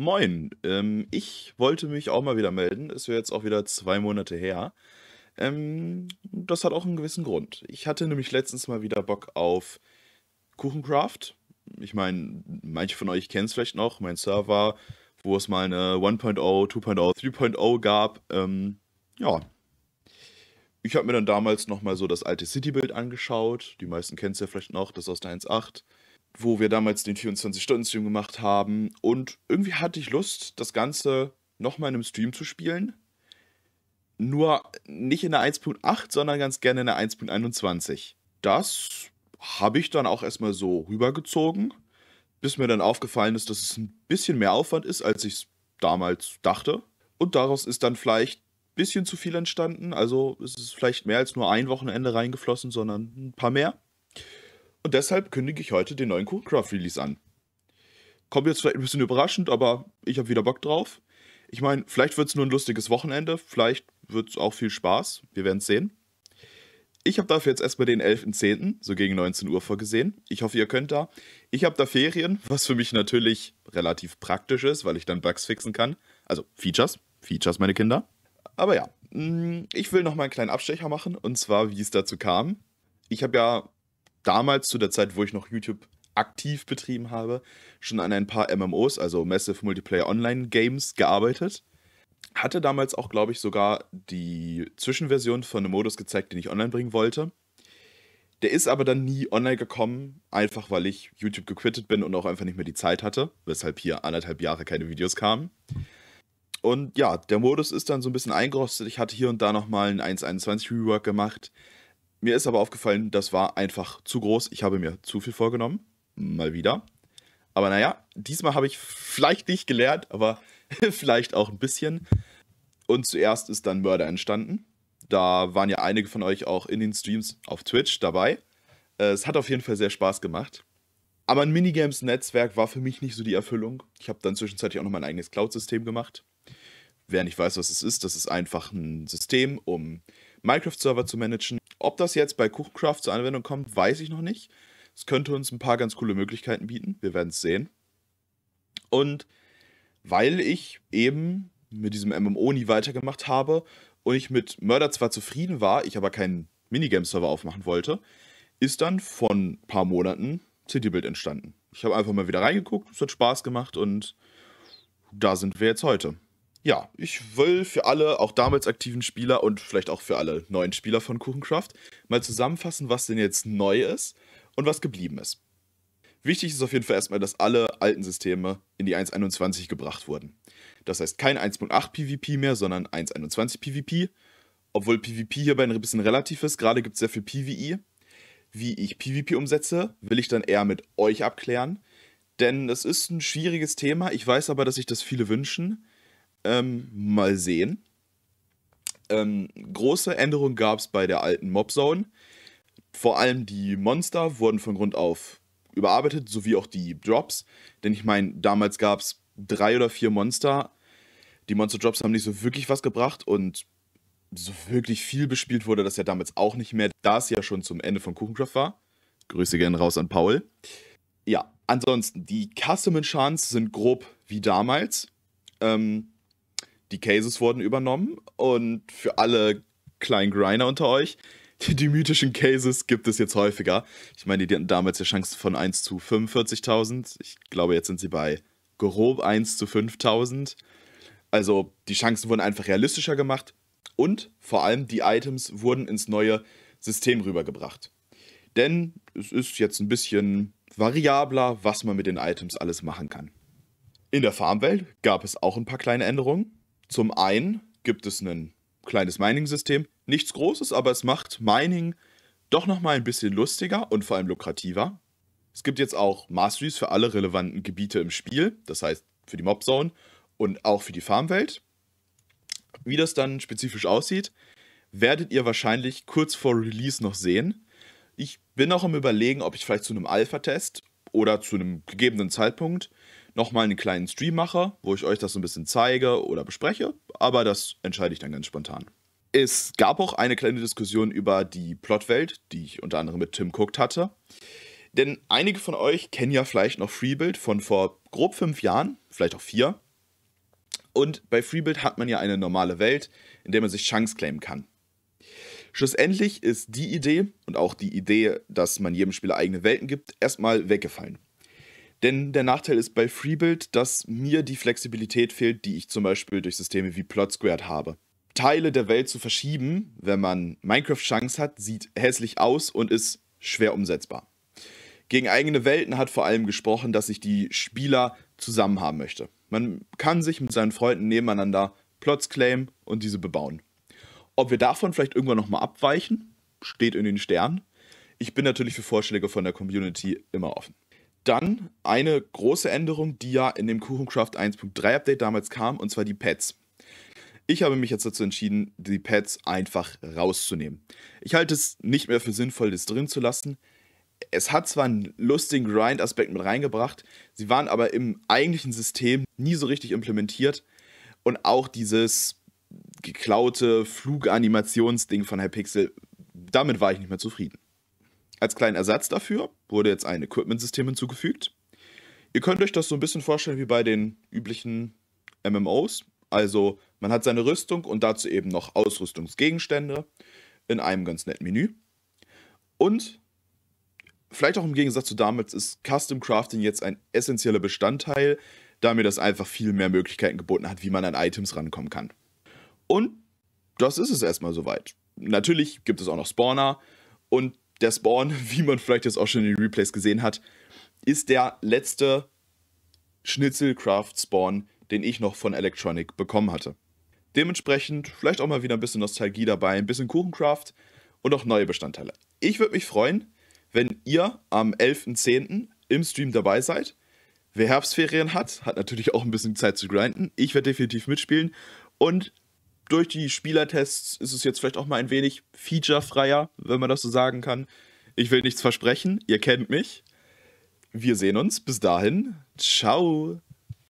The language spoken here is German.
Moin, ähm, ich wollte mich auch mal wieder melden. Ist ja jetzt auch wieder zwei Monate her. Ähm, das hat auch einen gewissen Grund. Ich hatte nämlich letztens mal wieder Bock auf Kuchencraft. Ich meine, manche von euch kennen es vielleicht noch, mein Server, wo es mal eine 1.0, 2.0, 3.0 gab. Ähm, ja. Ich habe mir dann damals nochmal so das alte City-Bild angeschaut. Die meisten kennen es ja vielleicht noch, das aus der 1.8 wo wir damals den 24-Stunden-Stream gemacht haben. Und irgendwie hatte ich Lust, das Ganze nochmal in einem Stream zu spielen. Nur nicht in der 1.8, sondern ganz gerne in der 1.21. Das habe ich dann auch erstmal so rübergezogen, bis mir dann aufgefallen ist, dass es ein bisschen mehr Aufwand ist, als ich es damals dachte. Und daraus ist dann vielleicht ein bisschen zu viel entstanden. Also ist es vielleicht mehr als nur ein Wochenende reingeflossen, sondern ein paar mehr. Und deshalb kündige ich heute den neuen Cooncraft-Release an. Kommt jetzt vielleicht ein bisschen überraschend, aber ich habe wieder Bock drauf. Ich meine, vielleicht wird es nur ein lustiges Wochenende, vielleicht wird es auch viel Spaß, wir werden es sehen. Ich habe dafür jetzt erstmal den 11.10., so gegen 19 Uhr vorgesehen. Ich hoffe, ihr könnt da. Ich habe da Ferien, was für mich natürlich relativ praktisch ist, weil ich dann Bugs fixen kann. Also Features, Features, meine Kinder. Aber ja, mm, ich will noch mal einen kleinen Abstecher machen, und zwar, wie es dazu kam. Ich habe ja damals, zu der Zeit, wo ich noch YouTube aktiv betrieben habe, schon an ein paar MMOs, also Massive Multiplayer Online Games, gearbeitet. Hatte damals auch, glaube ich, sogar die Zwischenversion von einem Modus gezeigt, den ich online bringen wollte. Der ist aber dann nie online gekommen, einfach weil ich YouTube gequittet bin und auch einfach nicht mehr die Zeit hatte, weshalb hier anderthalb Jahre keine Videos kamen. Und ja, der Modus ist dann so ein bisschen eingerostet. Ich hatte hier und da nochmal einen 1.21 Rework gemacht. Mir ist aber aufgefallen, das war einfach zu groß. Ich habe mir zu viel vorgenommen. Mal wieder. Aber naja, diesmal habe ich vielleicht nicht gelernt, aber vielleicht auch ein bisschen. Und zuerst ist dann Mörder entstanden. Da waren ja einige von euch auch in den Streams auf Twitch dabei. Äh, es hat auf jeden Fall sehr Spaß gemacht. Aber ein Minigames-Netzwerk war für mich nicht so die Erfüllung. Ich habe dann zwischenzeitlich auch noch mein eigenes Cloud-System gemacht. Wer nicht weiß, was es ist, das ist einfach ein System, um Minecraft-Server zu managen. Ob das jetzt bei Kuchencraft zur Anwendung kommt, weiß ich noch nicht. Es könnte uns ein paar ganz coole Möglichkeiten bieten. Wir werden es sehen. Und weil ich eben mit diesem MMO nie weitergemacht habe und ich mit Murder zwar zufrieden war, ich aber keinen Minigame-Server aufmachen wollte, ist dann von ein paar Monaten Citybuild entstanden. Ich habe einfach mal wieder reingeguckt, es hat Spaß gemacht und da sind wir jetzt heute ja, ich will für alle, auch damals aktiven Spieler und vielleicht auch für alle neuen Spieler von Kuchencraft, mal zusammenfassen, was denn jetzt neu ist und was geblieben ist. Wichtig ist auf jeden Fall erstmal, dass alle alten Systeme in die 1.21 gebracht wurden. Das heißt kein 1.8 PvP mehr, sondern 1.21 PvP. Obwohl PvP hierbei ein bisschen relativ ist, gerade gibt es sehr viel PvE. Wie ich PvP umsetze, will ich dann eher mit euch abklären, denn es ist ein schwieriges Thema. Ich weiß aber, dass sich das viele wünschen. Ähm, mal sehen. Ähm, große Änderungen gab es bei der alten Mob-Zone. Vor allem die Monster wurden von Grund auf überarbeitet, sowie auch die Drops. Denn ich meine, damals gab es drei oder vier Monster. Die Monster-Drops haben nicht so wirklich was gebracht und so wirklich viel bespielt wurde das ja damals auch nicht mehr, da es ja schon zum Ende von Kuchencraft war. Grüße gerne raus an Paul. Ja, ansonsten, die Custom Enchants sind grob wie damals. Ähm, die Cases wurden übernommen und für alle kleinen Griner unter euch, die, die mythischen Cases gibt es jetzt häufiger. Ich meine, die hatten damals ja Chancen von 1 zu 45.000. Ich glaube, jetzt sind sie bei grob 1 zu 5.000. Also die Chancen wurden einfach realistischer gemacht und vor allem die Items wurden ins neue System rübergebracht. Denn es ist jetzt ein bisschen variabler, was man mit den Items alles machen kann. In der Farmwelt gab es auch ein paar kleine Änderungen. Zum einen gibt es ein kleines Mining-System, nichts Großes, aber es macht Mining doch nochmal ein bisschen lustiger und vor allem lukrativer. Es gibt jetzt auch Masteries für alle relevanten Gebiete im Spiel, das heißt für die Mob-Zone und auch für die Farmwelt. Wie das dann spezifisch aussieht, werdet ihr wahrscheinlich kurz vor Release noch sehen. Ich bin auch am Überlegen, ob ich vielleicht zu einem Alpha-Test oder zu einem gegebenen Zeitpunkt nochmal einen kleinen Stream mache, wo ich euch das so ein bisschen zeige oder bespreche, aber das entscheide ich dann ganz spontan. Es gab auch eine kleine Diskussion über die Plotwelt, die ich unter anderem mit Tim Cooked hatte. Denn einige von euch kennen ja vielleicht noch Freebuild von vor grob fünf Jahren, vielleicht auch vier. Und bei Freebuild hat man ja eine normale Welt, in der man sich Chance claimen kann. Schlussendlich ist die Idee und auch die Idee, dass man jedem Spieler eigene Welten gibt, erstmal weggefallen. Denn der Nachteil ist bei FreeBuild, dass mir die Flexibilität fehlt, die ich zum Beispiel durch Systeme wie Plot Squared habe. Teile der Welt zu verschieben, wenn man Minecraft-Chance hat, sieht hässlich aus und ist schwer umsetzbar. Gegen eigene Welten hat vor allem gesprochen, dass ich die Spieler zusammen haben möchte. Man kann sich mit seinen Freunden nebeneinander Plots claimen und diese bebauen. Ob wir davon vielleicht irgendwann nochmal abweichen, steht in den Sternen. Ich bin natürlich für Vorschläge von der Community immer offen. Dann eine große Änderung, die ja in dem Kuchencraft 1.3 Update damals kam, und zwar die Pads. Ich habe mich jetzt dazu entschieden, die Pads einfach rauszunehmen. Ich halte es nicht mehr für sinnvoll, das drin zu lassen. Es hat zwar einen lustigen Grind-Aspekt mit reingebracht, sie waren aber im eigentlichen System nie so richtig implementiert. Und auch dieses geklaute Fluganimationsding von Herr Pixel, damit war ich nicht mehr zufrieden. Als kleinen Ersatz dafür wurde jetzt ein Equipment-System hinzugefügt. Ihr könnt euch das so ein bisschen vorstellen wie bei den üblichen MMOs. Also man hat seine Rüstung und dazu eben noch Ausrüstungsgegenstände in einem ganz netten Menü. Und vielleicht auch im Gegensatz zu damals ist Custom Crafting jetzt ein essentieller Bestandteil, da mir das einfach viel mehr Möglichkeiten geboten hat, wie man an Items rankommen kann. Und das ist es erstmal soweit. Natürlich gibt es auch noch Spawner und der Spawn, wie man vielleicht jetzt auch schon in den Replays gesehen hat, ist der letzte Schnitzelcraft-Spawn, den ich noch von Electronic bekommen hatte. Dementsprechend vielleicht auch mal wieder ein bisschen Nostalgie dabei, ein bisschen Kuchencraft und auch neue Bestandteile. Ich würde mich freuen, wenn ihr am 11.10. im Stream dabei seid. Wer Herbstferien hat, hat natürlich auch ein bisschen Zeit zu grinden. Ich werde definitiv mitspielen. Und durch die Spielertests ist es jetzt vielleicht auch mal ein wenig featurefreier, wenn man das so sagen kann. Ich will nichts versprechen, ihr kennt mich. Wir sehen uns. Bis dahin. Ciao.